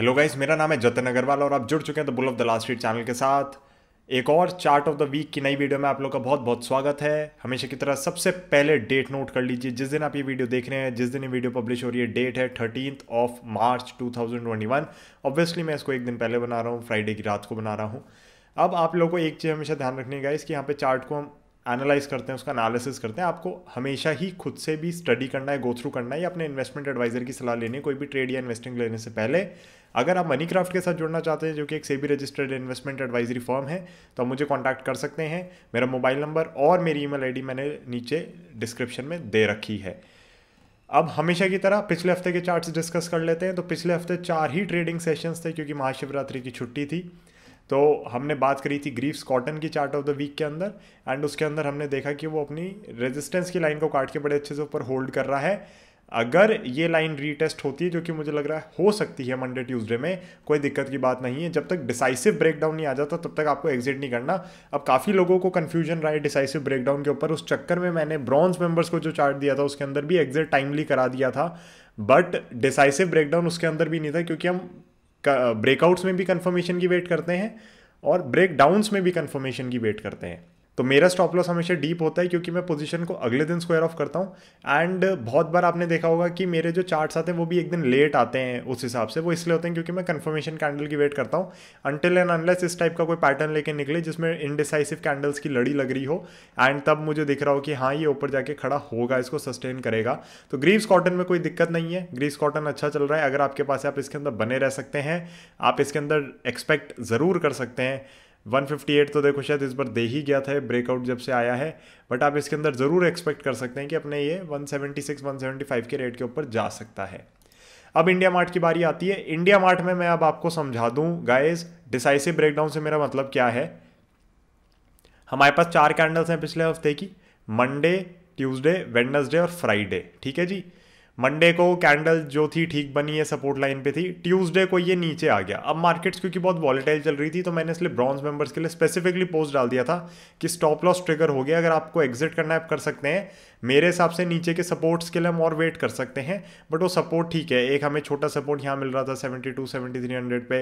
hello guys मेरा नाम है जतन अग्रवाल और आप जुड़ चुके हैं the bull of the last street channel के साथ एक और चार्ट ऑफ द वीक की नई वीडियो में आप लोग का बहुत बहुत स्वागत है हमेशा की तरह सबसे पहले डेट नोट कर लीजिए जिस दिन आप ये वीडियो देख रहे हैं जिस दिन ये वीडियो पब्लिश हो रही है डेट है thirteen of March to obviously मैं इसको एक दिन पहले बना रहा हूँ फ्राइडे की रात को बना रहा हूँ अब आप लोग को एक चीज़ हमेशा ध्यान रखनी है गाइस कि यहाँ पे चार्ट को हम एनालाइज करते हैं उसका एनालिसिस करते हैं आपको हमेशा ही खुद से भी स्टडी करना है गो थ्रू करना है या अपने इन्वेस्टमेंट एडवाइजर की सलाह लेनी है कोई भी ट्रेड या इन्वेस्टिंग लेने से पहले अगर आप मनी क्राफ्ट के साथ जुड़ना चाहते हैं जो कि एक SEBI registered investment advisory firm है तो आप मुझे कॉन्टैक्ट कर सकते हैं मेरा मोबाइल नंबर और मेरी ईमेल आईडी मैंने नीचे डिस्क्रिप्शन में दे रखी है अब हमेशा की तरह पिछले हफ्ते के चार्ट्स डिस्कस कर लेते हैं तो पिछले हफ्ते चार ही ट्रेडिंग सेशंस थे क्योंकि महाशिवरात्रि की छुट्टी थी तो हमने बात करी थी ग्रीफ्स कॉटन की चार्ट ऑफ द वीक के अंदर एंड उसके अंदर हमने देखा कि वो अपनी रेजिस्टेंस की लाइन को काट के बड़े अच्छे से ऊपर होल्ड कर रहा है अगर ये लाइन रीटेस्ट होती है जो कि मुझे लग रहा है हो सकती है मंडे ट्यूसडे में कोई दिक्कत की बात नहीं है जब तक डिसाइसिव ब्रेकडाउन नहीं आ जाता तब तक आपको एग्जिट नहीं करना अब काफ़ी लोगों को कन्फ्यूजन रहा है डिसाइसिव ब्रेकडाउन के ऊपर उस चक्कर में मैंने ब्रॉन्ज मेंबर्स को जो चार्ट दिया था उसके अंदर भी एग्जिट टाइमली करा दिया था बट डिसाइसिव ब्रेकडाउन उसके अंदर भी नहीं था क्योंकि हम ब्रेकआउट्स uh, में भी कन्फर्मेशन की वेट करते हैं और ब्रेकडाउन्स में भी कन्फर्मेशन की वेट करते हैं तो मेरा स्टॉप लॉस हमेशा डीप होता है क्योंकि मैं पोजीशन को अगले दिन स्क्वायर ऑफ करता हूँ एंड बहुत बार आपने देखा होगा कि मेरे जो चार्ट्स आते हैं वो भी एक दिन लेट आते हैं उस हिसाब से वो इसलिए होते हैं क्योंकि मैं कन्फर्मेशन कैंडल की वेट करता हूँ अनटिल एंड अनलेस इस टाइप का कोई पैटर्न लेके निकले जिसमें इनडिसाइसिव कैंडल्स की लड़ी लग रही हो एंड तब मुझे दिख रहा हो कि हाँ ये ऊपर जाके खड़ा होगा इसको सस्टेन करेगा तो ग्रीव्स कॉटन में कोई दिक्कत नहीं है ग्रीव्स कॉटन अच्छा चल रहा है अगर आपके पास है आप इसके अंदर बने रह सकते हैं आप इसके अंदर एक्सपेक्ट ज़रूर कर सकते हैं 158 तो देखो शायद इस बार दे ही गया था ब्रेकआउट जब से आया है बट आप इसके अंदर ज़रूर एक्सपेक्ट कर सकते हैं कि अपने ये 176 175 के रेट के ऊपर जा सकता है अब इंडिया मार्ट की बारी आती है इंडिया मार्ट में मैं अब आपको समझा दूं गाइस डिसाइसिव ब्रेकडाउन से मेरा मतलब क्या है हमारे पास चार कैंडल्स हैं पिछले हफ्ते की मंडे ट्यूसडे वेडनसडे और फ्राइडे ठीक है जी मंडे को कैंडल जो थी ठीक बनी है सपोर्ट लाइन पे थी ट्यूसडे को ये नीचे आ गया अब मार्केट्स क्योंकि बहुत वॉलेटाइल चल रही थी तो मैंने इसलिए ब्रॉन्ज मेंबर्स के लिए स्पेसिफिकली पोस्ट डाल दिया था कि स्टॉप लॉस ट्रिगर हो गया अगर आपको एग्जिट करना है आप कर सकते हैं मेरे हिसाब से नीचे के सपोर्ट्स के लिए हम और वेट कर सकते हैं बट वो सपोर्ट ठीक है एक हमें छोटा सपोर्ट यहाँ मिल रहा था seventy two seventy three hundred पे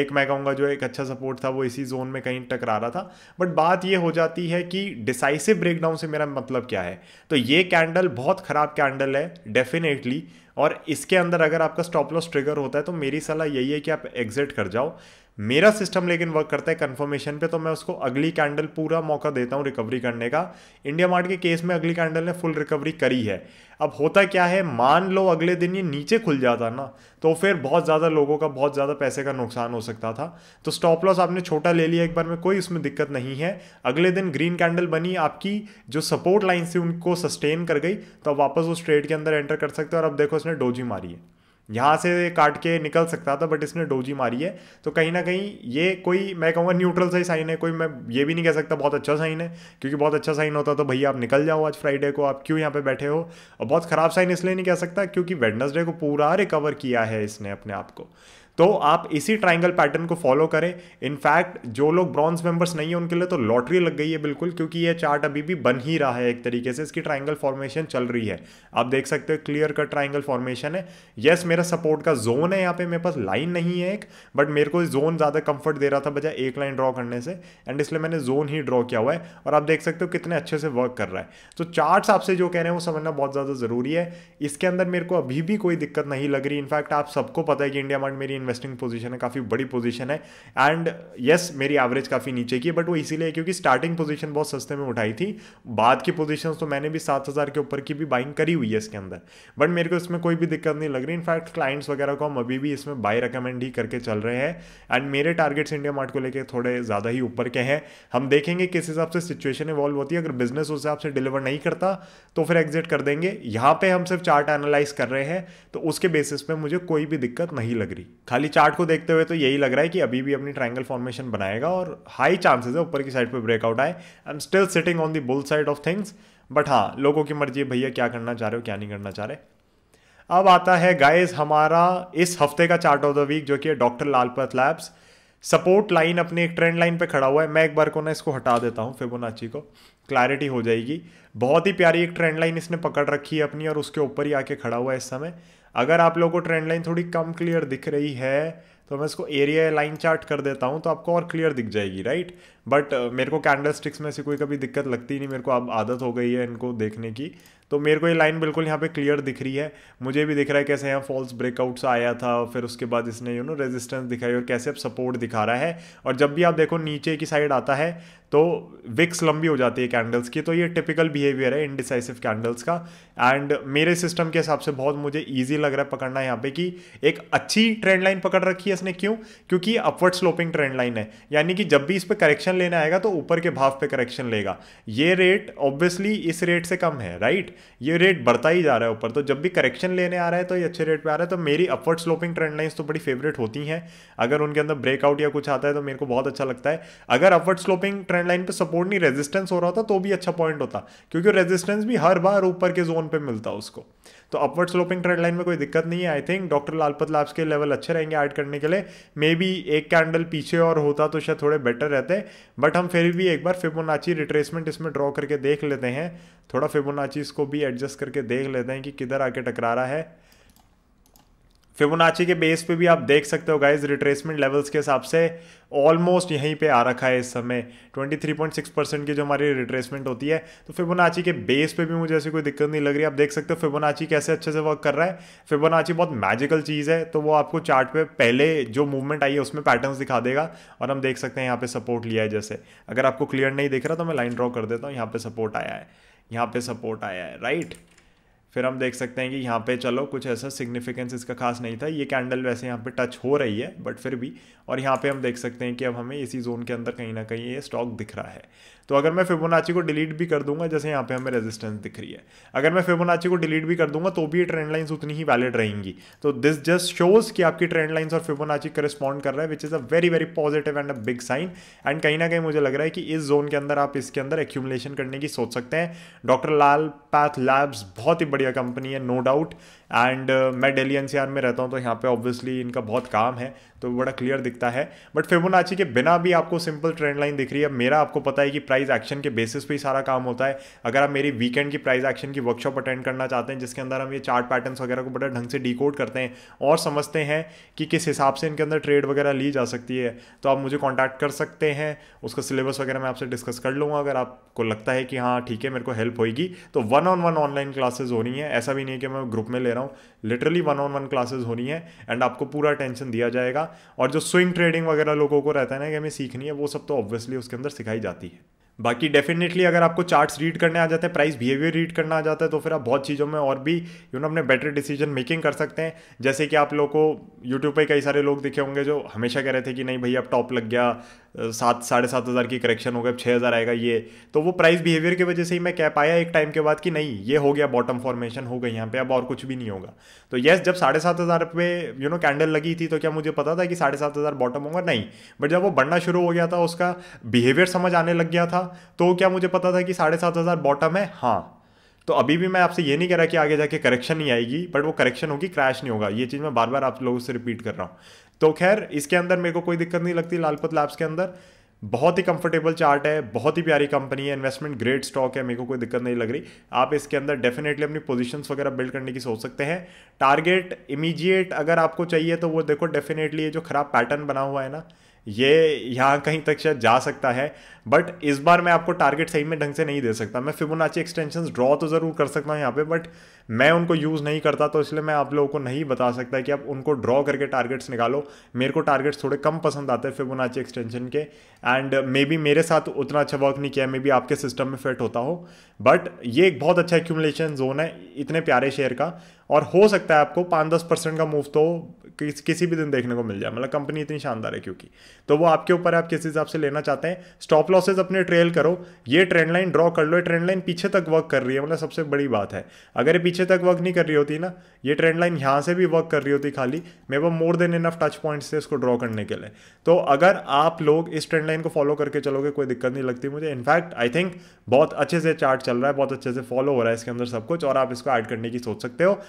एक मैं कहूँगा जो एक अच्छा सपोर्ट था वो इसी जोन में कहीं टकरा रहा था बट बात ये हो जाती है कि डिसाइसिव ब्रेकडाउन से मेरा मतलब क्या है तो ये कैंडल बहुत ख़राब कैंडल है डेफिनेट डेफिनेटली और इसके अंदर अगर आपका स्टॉप लॉस ट्रिगर होता है तो मेरी सलाह यही है कि आप एग्जिट कर जाओ मेरा सिस्टम लेकिन वर्क करता है कन्फर्मेशन पे तो मैं उसको अगली कैंडल पूरा मौका देता हूँ रिकवरी करने का इंडिया मार्ट के केस में अगली कैंडल ने फुल रिकवरी करी है अब होता क्या है मान लो अगले दिन ये नीचे खुल जाता ना तो फिर बहुत ज़्यादा लोगों का बहुत ज़्यादा पैसे का नुकसान हो सकता था तो स्टॉप लॉस आपने छोटा ले लिया एक बार में कोई उसमें दिक्कत नहीं है अगले दिन ग्रीन कैंडल बनी आपकी जो सपोर्ट लाइन थी उनको सस्टेन कर गई तो आप वापस उस ट्रेड के अंदर एंटर कर सकते हो और अब देखो उसने डोजी मारी है यहाँ से काट के निकल सकता था बट इसने डोजी मारी है तो कहीं ना कहीं ये कोई मैं कहूँगा न्यूट्रल सही साइन है कोई मैं ये भी नहीं कह सकता बहुत अच्छा साइन है क्योंकि बहुत अच्छा साइन होता तो भैया आप निकल जाओ आज फ्राइडे को आप क्यों यहाँ पे बैठे हो और बहुत ख़राब साइन इसलिए नहीं कह सकता क्योंकि वेडनसडे को पूरा रिकवर किया है इसने अपने आप को तो आप इसी ट्राइंगल पैटर्न को फॉलो करें इनफैक्ट जो लोग ब्रॉन्ज मेंबर्स नहीं है उनके लिए तो लॉटरी लग गई है बिल्कुल क्योंकि ये चार्ट अभी भी बन ही रहा है एक तरीके से इसकी ट्राइंगल फॉर्मेशन चल रही है आप देख सकते हो क्लियर कट ट्राइंगल फॉर्मेशन है येस मेरा सपोर्ट का जोन है यहाँ पे मेरे पास लाइन नहीं है एक बट मेरे को जोन ज़्यादा कंफर्ट दे रहा था बजाय एक लाइन ड्रॉ करने से एंड इसलिए मैंने जोन ही ड्रॉ किया हुआ है और आप देख सकते हो कितने अच्छे से वर्क कर रहा है तो चार्ट्स आपसे जो कह रहे हैं वो समझना बहुत ज़्यादा ज़रूरी है इसके अंदर मेरे को अभी भी कोई दिक्कत नहीं लग रही इनफैक्ट आप सबको पता है कि इंडिया मार्ट मेरी इन्वेस्टिंग पोजीशन है काफ़ी बड़ी पोजीशन है एंड यस yes, मेरी एवरेज काफ़ी नीचे की है बट वो इसीलिए क्योंकि स्टार्टिंग पोजीशन बहुत सस्ते में उठाई थी बाद की पोजीशन तो मैंने भी सात हज़ार के ऊपर की भी बाइंग करी हुई है इसके अंदर बट मेरे को इसमें कोई भी दिक्कत नहीं लग रही इनफैक्ट क्लाइंट्स वगैरह को हम अभी भी इसमें बाई रिकमेंड ही करके चल रहे हैं एंड मेरे टारगेट्स इंडिया मार्ट को लेकर थोड़े ज़्यादा ही ऊपर के हैं हम देखेंगे किस हिसाब से सिचुएशन इवॉल्व होती है अगर बिजनेस उस हिसाब से डिलीवर नहीं करता तो फिर एग्जिट कर देंगे यहाँ पर हम सिर्फ चार्ट एनालाइज कर रहे हैं तो उसके बेसिस पे मुझे कोई भी दिक्कत नहीं लग रही खाली खाली चार्ट को देखते हुए तो यही लग रहा है कि अभी भी अपनी ट्राइंगल फॉर्मेशन बनाएगा और हाई चांसेस है ऊपर की साइड पे ब्रेकआउट आए I am still sitting on the bull side of things but हाँ लोगों की मर्जी है भैया क्या करना चाह रहे हो क्या नहीं करना चाह रहे अब आता है गाइज हमारा इस हफ्ते का चार्ट ऑफ द वीक जो कि है doctor Lalpath labs support line अपने एक ट्रेंड लाइन पे खड़ा हुआ है मैं एक बार को ना इसको हटा देता हूँ फिबोनाची को क्लैरिटी हो जाएगी बहुत ही प्यारी एक ट्रेंड लाइन इसने पकड़ रखी है अपनी और उसके ऊपर ही आके खड़ा हुआ है इस समय अगर आप लोगों को ट्रेंड लाइन थोड़ी कम क्लियर दिख रही है तो मैं इसको एरिया लाइन चार्ट कर देता हूँ तो आपको और क्लियर दिख जाएगी राइट बट uh, मेरे को कैंडल स्टिक्स में से कोई कभी दिक्कत लगती नहीं मेरे को अब आदत हो गई है इनको देखने की तो मेरे को ये लाइन बिल्कुल यहाँ पे क्लियर दिख रही है मुझे भी दिख रहा है कैसे यहाँ फॉल्स ब्रेकआउट्स आया था फिर उसके बाद इसने यू नो रेजिस्टेंस दिखाई और कैसे अब सपोर्ट दिखा रहा है और जब भी आप देखो नीचे की साइड आता है तो विक्स लंबी हो जाती है कैंडल्स की तो ये टिपिकल बिहेवियर है इनडिसाइसिव कैंडल्स का एंड मेरे सिस्टम के हिसाब से बहुत मुझे ईजी लग रहा है पकड़ना यहाँ पे कि एक अच्छी ट्रेंड लाइन पकड़ रखी है इसने क्यों क्योंकि ये अपवर्ड स्लोपिंग ट्रेंड लाइन है यानी कि जब भी इस पर करेक्शन लेना आएगा तो ऊपर के भाव पर करेक्शन लेगा ये रेट ऑब्वियसली इस रेट से कम है राइट ये रेट बढ़ता ही जा रहा है ऊपर तो जब भी करेक्शन लेने आ रहा है तो ये अच्छे रेट पर आ रहा है तो मेरी अपवर्ड स्लोपिंग ट्रेंड लाइन्स तो बड़ी फेवरेट होती हैं अगर उनके अंदर ब्रेकआउट या कुछ आता है तो मेरे को बहुत अच्छा लगता है अगर upward sloping trend trend line पे सपोर्ट नहीं रेजिस्टेंस हो रहा था तो भी अच्छा पॉइंट होता क्योंकि रेजिस्टेंस भी हर बार ऊपर के जोन पे मिलता उसको तो अपवर्ड स्लोपिंग ट्रेंड लाइन में कोई दिक्कत नहीं है I think doctor Lalpath labs के लेवल अच्छे रहेंगे ऐड करने के लिए मे बी एक कैंडल पीछे और होता तो शायद थोड़े बेटर रहते बट हम फिर भी एक बार फिबोनाची रिट्रेसमेंट इसमें ड्रॉ करके देख लेते हैं थोड़ा फिबोनाची इसको भी एडजस्ट करके देख लेते हैं कि किधर आके टकरा रहा है फिबोनाची के बेस पे भी आप देख सकते हो गाइज रिट्रेसमेंट लेवल्स के हिसाब से ऑलमोस्ट यहीं पे आ रखा है इस समय 23.6 परसेंट की जो हमारी रिट्रेसमेंट होती है तो फिबोनाची के बेस पे भी मुझे ऐसी कोई दिक्कत नहीं लग रही आप देख सकते हो फिबोनाची कैसे अच्छे से वर्क कर रहा है फिबोनाची बहुत मैजिकल चीज़ है तो वो आपको चार्ट पे पहले जो मूवमेंट आई है उसमें पैटर्न दिखा देगा और हम देख सकते हैं यहाँ पर सपोर्ट लिया है जैसे अगर आपको क्लियर नहीं देख रहा तो मैं लाइन ड्रॉ कर देता हूँ यहाँ पर सपोर्ट आया है यहाँ पर सपोर्ट आया है राइट फिर हम देख सकते हैं कि यहाँ पे चलो कुछ ऐसा सिग्निफिकेंस इसका खास नहीं था ये कैंडल वैसे यहाँ पे टच हो रही है बट फिर भी और यहाँ पे हम देख सकते हैं कि अब हमें इसी जोन के अंदर कहीं ना कहीं ये स्टॉक दिख रहा है तो अगर मैं फिबोनाची को डिलीट भी कर दूंगा जैसे यहाँ पे हमें रेजिस्टेंस दिख रही है अगर मैं फिबोनाची को डिलीट भी कर दूंगा तो भी ये ट्रेंड लाइन्स उतनी ही वैलिड रहेंगी तो दिस जस्ट शोज कि आपकी ट्रेंड लाइन्स और फिबोनाची रिस्पॉन्ड कर रहा है which is a very very positive and a big sign and कहीं ना कहीं मुझे लग रहा है कि इस जोन के अंदर आप इसके अंदर एक्यूमुलेशन करने की सोच सकते हैं डॉक्टर लाल पैथ लैब्स बहुत ही बढ़िया बढ़िया कंपनी है नो डाउट एंड uh, मैं डेली एन में रहता हूँ तो यहाँ पे ऑब्वियसली इनका बहुत काम है तो बड़ा क्लियर दिखता है बट फिबोनाची के बिना भी आपको सिंपल ट्रेंड लाइन दिख रही है मेरा आपको पता है कि प्राइस एक्शन के बेसिस पे ही सारा काम होता है अगर आप मेरी वीकेंड की प्राइस एक्शन की वर्कशॉप अटेंड करना चाहते हैं जिसके अंदर हम ये चार्ट पैटर्न्स वगैरह को बड़ा ढंग से डिकोड करते हैं और समझते हैं कि किस हिसाब से इनके अंदर ट्रेड वगैरह ली जा सकती है तो आप मुझे कॉन्टैक्ट कर सकते हैं उसका सिलेबस वगैरह मैं आपसे डिस्कस कर लूँगा अगर आपको लगता है कि हाँ ठीक है मेरे को हेल्प होगी तो one on one online classes हो रही है ऐसा भी नहीं है कि मैं ग्रुप में ले रहा हूँ literally one on one classes होनी है एंड आपको पूरा अटेंशन दिया जाएगा और जो स्विंग ट्रेडिंग वगैरह लोगों को रहता है ना कि हमें सीखनी है वो सब तो ऑब्वियसली उसके अंदर सिखाई जाती है बाकी डेफिनेटली अगर आपको चार्ट्स रीड करने आ जाते हैं प्राइस बिहेवियर रीड करना आ जाता है तो फिर आप बहुत चीज़ों में और भी यू नो अपने बेटर डिसीजन मेकिंग कर सकते हैं जैसे कि आप लोग को यूट्यूब पे कई सारे लोग दिखे होंगे जो हमेशा कह रहे थे कि नहीं भाई अब टॉप लग गया सात साढ़े सात हज़ार की करेक्शन हो गया अब छः हज़ार आएगा ये तो वो प्राइस बिहेवियर की वजह से ही मैं कह पाया एक टाइम के बाद कि नहीं ये हो गया बॉटम फॉर्मेशन हो गई यहाँ पे अब और कुछ भी नहीं होगा तो येस जब साढ़े सात हज़ार पे यू नो कैंडल लगी थी तो क्या मुझे पता था कि साढ़े सात हज़ार बॉटम होगा नहीं बट जब वो बढ़ना शुरू हो गया था उसका बिहेवियर समझ आने लग गया था तो क्या मुझे पता था कि साढ़े सात हज़ार बॉटम है हाँ तो अभी भी मैं आपसे ये नहीं कह रहा कि आगे जाके करेक्शन नहीं आएगी बट वो करेक्शन होगी क्रैश नहीं होगा ये चीज़ मैं बार बार आप लोगों से रिपीट कर रहा हूँ तो खैर इसके अंदर मेरे को कोई दिक्कत नहीं लगती लालपत लैब्स के अंदर बहुत ही कंफर्टेबल चार्ट है बहुत ही प्यारी कंपनी है इन्वेस्टमेंट ग्रेट स्टॉक है मेरे को कोई दिक्कत नहीं लग रही आप इसके अंदर डेफिनेटली अपनी पोजीशंस वगैरह बिल्ड करने की सोच सकते हैं टारगेट इमीजिएट अगर आपको चाहिए तो वो देखो डेफिनेटली ये जो खराब पैटर्न बना हुआ है ना ये यहाँ कहीं तक शायद जा सकता है बट इस बार मैं आपको टारगेट सही में ढंग से नहीं दे सकता मैं फिबोनाची एक्सटेंशन ड्रॉ तो ज़रूर कर सकता हूँ यहाँ पे बट मैं उनको यूज़ नहीं करता तो इसलिए मैं आप लोगों को नहीं बता सकता कि आप उनको ड्रॉ करके टारगेट्स निकालो मेरे को टारगेट्स थोड़े कम पसंद आते हैं फिबोनाची एक्सटेंशन के एंड मे बी मेरे साथ उतना अच्छा वर्क नहीं किया मे बी आपके सिस्टम में फिट होता हो बट ये एक बहुत अच्छा एक्यूमुलेशन जोन है इतने प्यारे शेयर का और हो सकता है आपको पाँच दस परसेंट का मूव तो किस किसी भी दिन देखने को मिल जाए मतलब कंपनी इतनी शानदार है क्योंकि तो वो आपके ऊपर आप किस हिसाब से लेना चाहते हैं स्टॉप लॉसेज अपने ट्रेल करो ये ट्रेंड लाइन ड्रॉ कर लो ये ट्रेंड लाइन पीछे तक वर्क कर रही है मतलब सबसे बड़ी बात है अगर ये पीछे तक वर्क नहीं कर रही होती ना ये ट्रेंड लाइन यहाँ से भी वर्क कर रही होती खाली मे वो more than enough touch points थे इसको ड्रॉ करने के लिए तो अगर आप लोग इस ट्रेंड लाइन को फॉलो करके चलोगे कोई दिक्कत नहीं लगती मुझे इनफैक्ट आई थिंक बहुत अच्छे से चार्ट चल रहा है बहुत अच्छे से फॉलो हो रहा है इसके अंदर सब कुछ और आप इसको ऐड करने की सोच सकते हो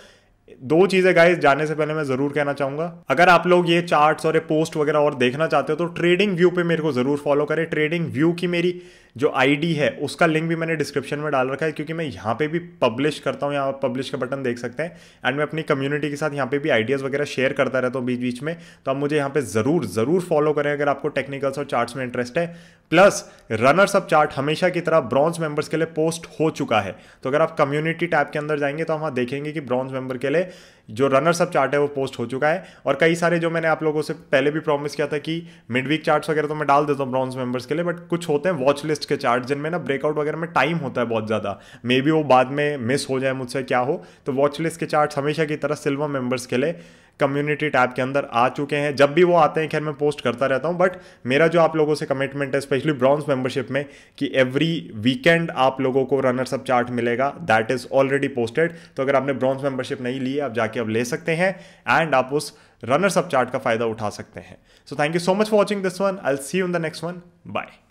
दो चीज़ें गाइस जाने से पहले मैं ज़रूर कहना चाहूंगा अगर आप लोग ये चार्ट्स और ये पोस्ट वगैरह और देखना चाहते हो तो ट्रेडिंग व्यू पे मेरे को ज़रूर फॉलो करें ट्रेडिंग व्यू की मेरी जो आईडी है उसका लिंक भी मैंने डिस्क्रिप्शन में डाल रखा है क्योंकि मैं यहाँ पे भी पब्लिश करता हूँ यहाँ पब्लिश का बटन देख सकते हैं एंड मैं अपनी कम्युनिटी के साथ यहाँ पे भी आइडियाज़ वगैरह शेयर करता रहता हूँ बीच बीच में तो आप मुझे यहाँ पे ज़रूर ज़रूर फॉलो करें अगर आपको टेक्निकल्स और चार्ट्स में इंटरेस्ट है प्लस रनर्स अप चार्ट हमेशा की तरह ब्रॉन्ज मेंबर्स के लिए पोस्ट हो चुका है तो अगर आप कम्युनिटी टैब के अंदर जाएंगे तो हम देखेंगे कि ब्रॉन्ज मेंबर के लिए पहले जो रनर सब चार्ट है वो पोस्ट हो चुका है और कई सारे जो मैंने आप लोगों से पहले भी प्रॉमिस किया था कि मिड वीक चार्ट्स वगैरह तो मैं डाल देता हूँ ब्रॉन्ज मेंबर्स के लिए बट कुछ होते हैं वॉच लिस्ट के चार्ट जिनमें ना ब्रेकआउट वगैरह में टाइम होता है बहुत ज़्यादा मे बी वो बाद में मिस हो जाए मुझसे क्या हो तो वॉच लिस्ट के चार्ट हमेशा की तरह सिल्वर मेंबर्स के लिए कम्युनिटी टैब के अंदर आ चुके हैं जब भी वो आते हैं खैर मैं पोस्ट करता रहता हूँ बट मेरा जो आप लोगों से कमिटमेंट है स्पेशली ब्रॉन्ज मेंबरशिप में कि एवरी वीकेंड आप लोगों को रनर्सअप चार्ट मिलेगा दैट इज ऑलरेडी पोस्टेड तो अगर आपने ब्रॉन्ज मेंबरशिप नहीं ली है आप जाके अब ले सकते हैं एंड आप उस रनर्सअप चार्ट का फायदा उठा सकते हैं so thank you so much for watching this one I see you in the next one bye